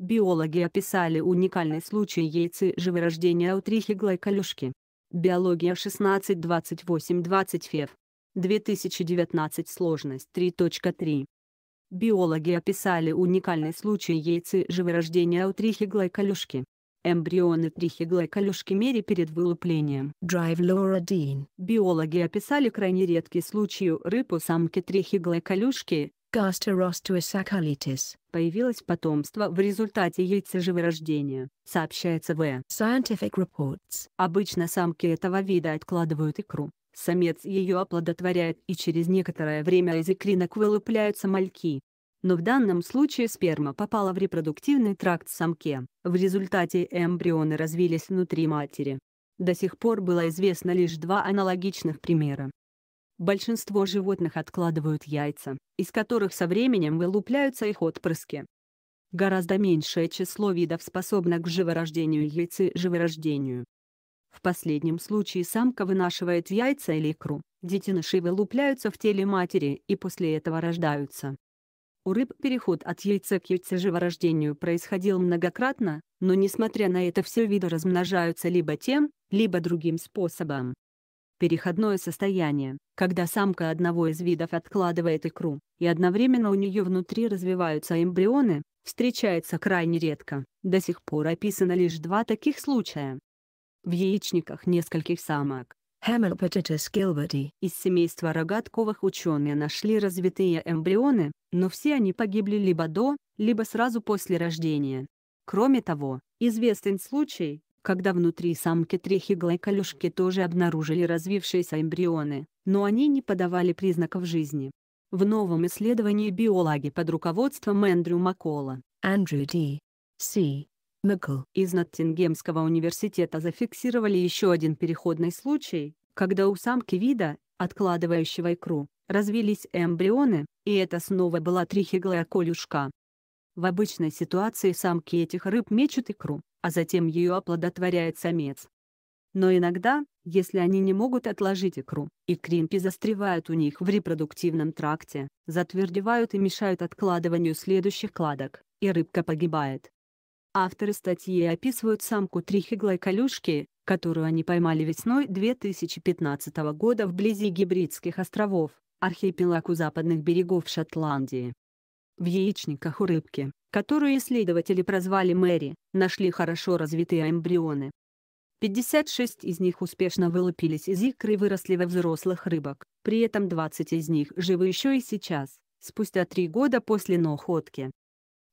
Биологи описали уникальный случай живорождения утрихи глайколюшки. Биология 16:28:20 ФЕВ. 2019 сложность 3.3. Биологи описали уникальный случай живорождения утрихи глайколюшки. Эмбрионы трихиглайколюшки мере перед вылуплением. Drive Laura Dean. Биологи описали крайне редкий случай у рыбу самки трихиглайколюшки, Появилось потомство в результате яйцеживорождения, сообщается в Scientific Reports. Обычно самки этого вида откладывают икру, самец ее оплодотворяет и через некоторое время из икринок вылупляются мальки. Но в данном случае сперма попала в репродуктивный тракт самке, в результате эмбрионы развились внутри матери. До сих пор было известно лишь два аналогичных примера. Большинство животных откладывают яйца, из которых со временем вылупляются их отпрыски. Гораздо меньшее число видов способно к живорождению яйцы живорождению. В последнем случае самка вынашивает яйца или икру, детеныши вылупляются в теле матери и после этого рождаются. У рыб переход от яйца к яйцеживорождению происходил многократно, но несмотря на это все виды размножаются либо тем, либо другим способом. Переходное состояние, когда самка одного из видов откладывает икру, и одновременно у нее внутри развиваются эмбрионы, встречается крайне редко. До сих пор описано лишь два таких случая. В яичниках нескольких самок Hemelpatitis gilberti из семейства рогатковых ученые нашли развитые эмбрионы, но все они погибли либо до, либо сразу после рождения. Кроме того, известен случай, когда внутри самки трехиглой колюшки тоже обнаружили развившиеся эмбрионы, но они не подавали признаков жизни. В новом исследовании биологи под руководством Эндрю Маккола Andrew D. C. McCall из Ноттингемского университета зафиксировали еще один переходный случай, когда у самки вида, откладывающего икру, развились эмбрионы, и это снова была трихиглая колюшка. В обычной ситуации самки этих рыб мечут икру, а затем ее оплодотворяет самец. Но иногда, если они не могут отложить икру, и кримпи застревают у них в репродуктивном тракте, затвердевают и мешают откладыванию следующих кладок, и рыбка погибает. Авторы статьи описывают самку трихиглой колюшки, которую они поймали весной 2015 года вблизи Гибридских островов, архипелагу западных берегов Шотландии. В яичниках у рыбки, которую исследователи прозвали Мэри, нашли хорошо развитые эмбрионы. 56 из них успешно вылупились из икры и выросли во взрослых рыбок, при этом 20 из них живы еще и сейчас, спустя три года после находки.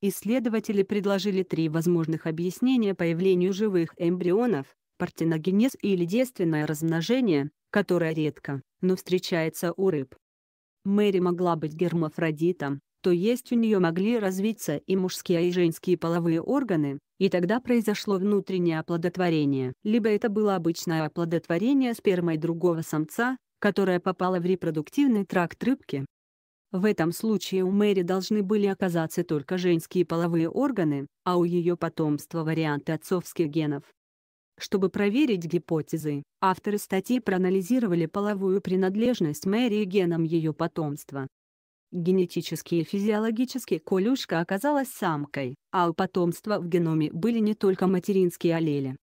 Исследователи предложили три возможных объяснения появлению живых эмбрионов, партеногенез или детственное размножение, которое редко, но встречается у рыб. Мэри могла быть гермафродитом, то есть у нее могли развиться и мужские и женские половые органы, и тогда произошло внутреннее оплодотворение. Либо это было обычное оплодотворение спермой другого самца, которая попала в репродуктивный тракт рыбки. В этом случае у Мэри должны были оказаться только женские половые органы, а у ее потомства варианты отцовских генов. Чтобы проверить гипотезы, авторы статьи проанализировали половую принадлежность Мэри и геном ее потомства. Генетически и физиологически Колюшка оказалась самкой, а у потомства в геноме были не только материнские аллели.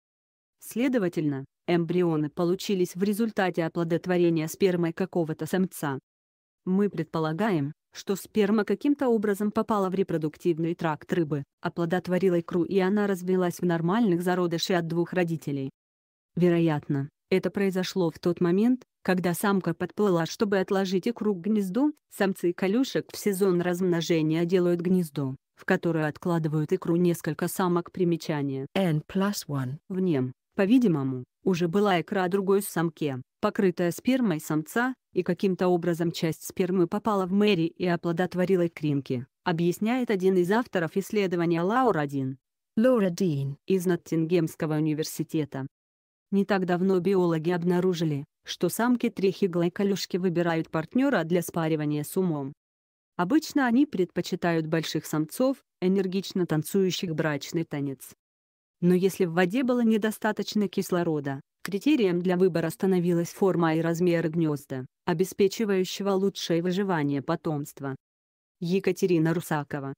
Следовательно, эмбрионы получились в результате оплодотворения спермой какого-то самца. Мы предполагаем, что сперма каким-то образом попала в репродуктивный тракт рыбы, оплодотворила икру и она развелась в нормальных зародышей от двух родителей. Вероятно, это произошло в тот момент, когда самка подплыла, чтобы отложить икру к гнезду, самцы колюшек в сезон размножения делают гнездо, в которое откладывают икру несколько самок примечания. N plus one. В нем, по-видимому, уже была икра другой самке, покрытая спермой самца, и каким-то образом часть спермы попала в Мэри и оплодотворила икринки, объясняет один из авторов исследования Лаура Дин. Лаура Дин из Ноттингемского университета. Не так давно биологи обнаружили, что самки трехиглой колюшки выбирают партнера для спаривания с умом. Обычно они предпочитают больших самцов, энергично танцующих брачный танец. Но если в воде было недостаточно кислорода, критерием для выбора становилась форма и размер гнезда, обеспечивающего лучшее выживание потомства. Екатерина Русакова